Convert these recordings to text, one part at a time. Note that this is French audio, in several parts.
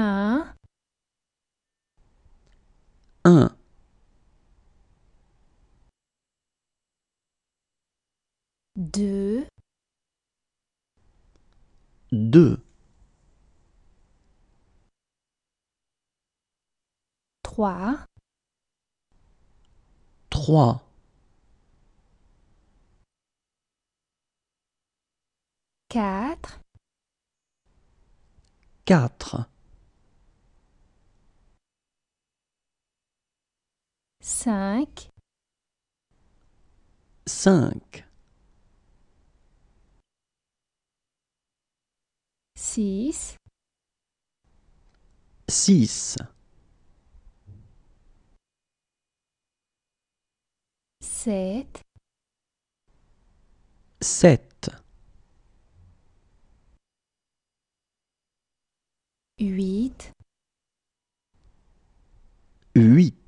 Un. Deux. Deux. Trois. Trois. Quatre. Quatre. cinq, cinq, six, six, sept, sept, huit, huit.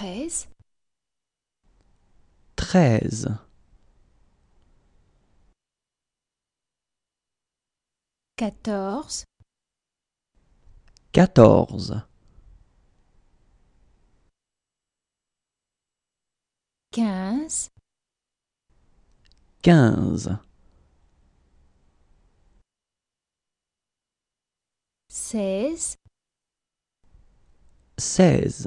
treize, treize, quatorze, quatorze, quinze, quinze, seize, seize.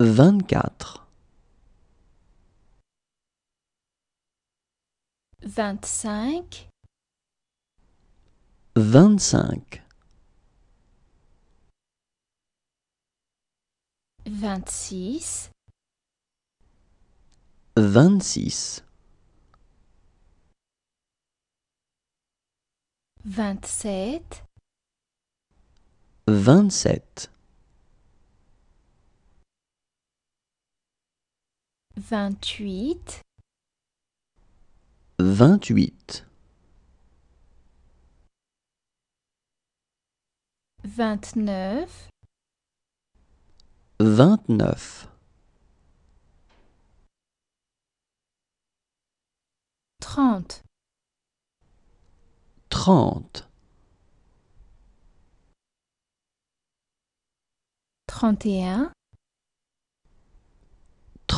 24 25 25 26 26 27 27 vingt-huit, vingt-huit, vingt-neuf, vingt-neuf, trente, trente, trente et un,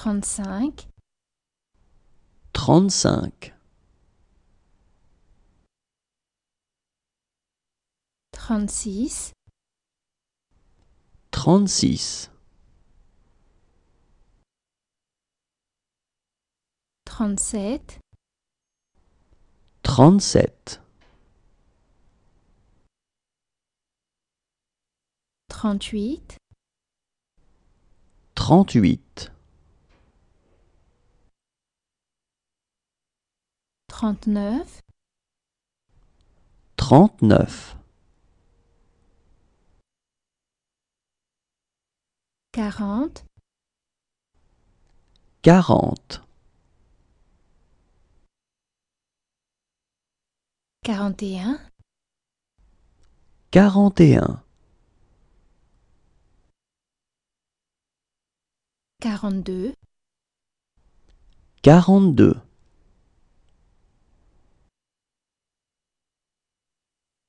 trente-cinq, trente-cinq, trente-six, trente-six, trente-sept, trente-sept, trente-huit, trente-huit trente-neuf, trente-neuf, quarante, quarante, quarante et un, quarante et un, quarante-deux, quarante-deux.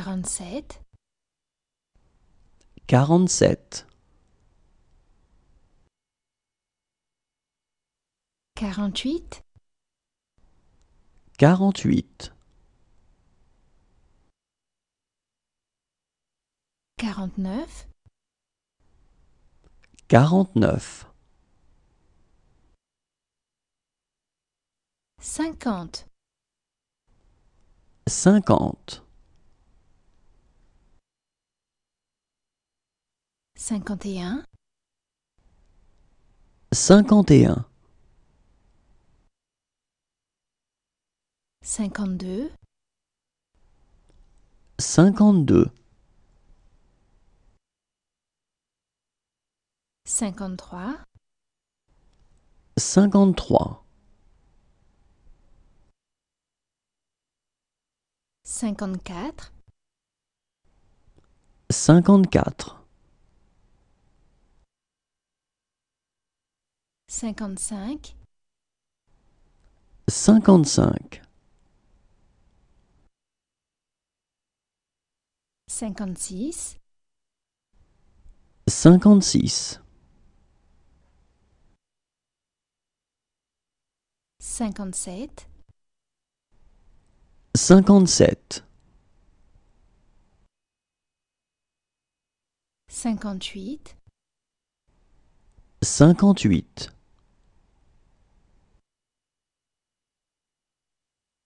47 47 48 48 49 49 50 50 51 51 52 52 53 53 54 54 55 55 56 56 57 57 58 58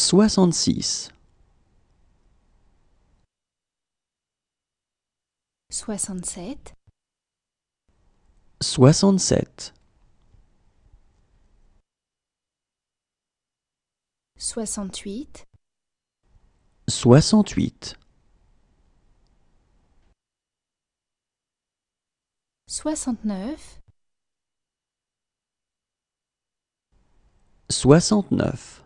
soixante-six. Soixante-sept. Soixante-sept. Soixante-huit. Soixante-huit. Soixante-neuf. Soixante-neuf.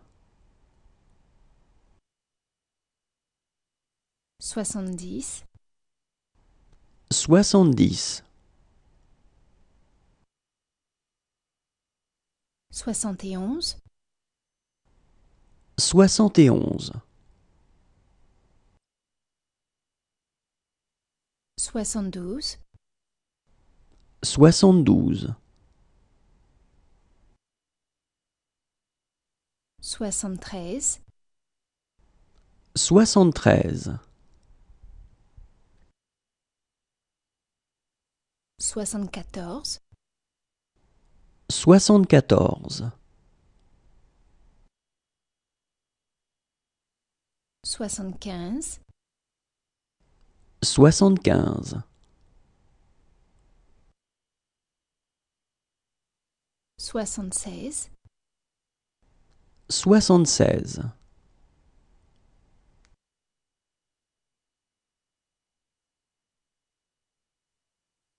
70 70 71 71 72 72 73 73 74 74 75 75 76 76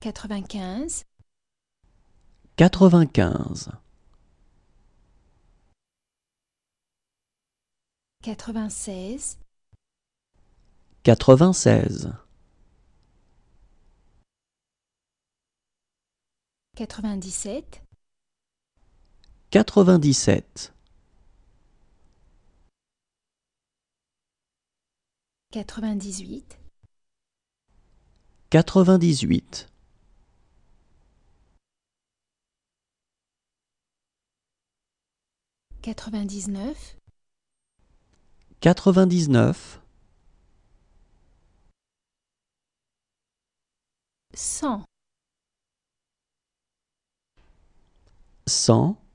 quatre-vingt-quinze, quatre-vingt-quinze, quatre-vingt-seize, quatre-vingt-seize, quatre-vingt-dix-sept, quatre-vingt-dix-sept, quatre-vingt-dix-huit, quatre-vingt-dix-huit. 99 99 100 100